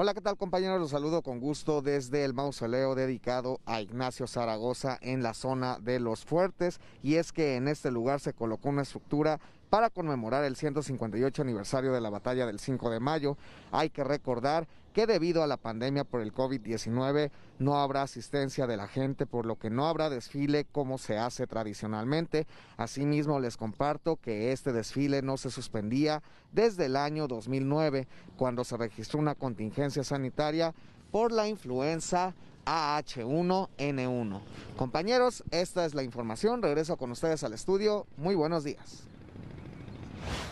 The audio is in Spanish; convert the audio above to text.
Hola, ¿qué tal compañeros? Los saludo con gusto desde el mausoleo dedicado a Ignacio Zaragoza en la zona de Los Fuertes y es que en este lugar se colocó una estructura para conmemorar el 158 aniversario de la batalla del 5 de mayo. Hay que recordar que debido a la pandemia por el COVID-19 no habrá asistencia de la gente, por lo que no habrá desfile como se hace tradicionalmente. Asimismo, les comparto que este desfile no se suspendía desde el año 2009, cuando se registró una contingencia sanitaria por la influenza AH1N1. Compañeros, esta es la información. Regreso con ustedes al estudio. Muy buenos días.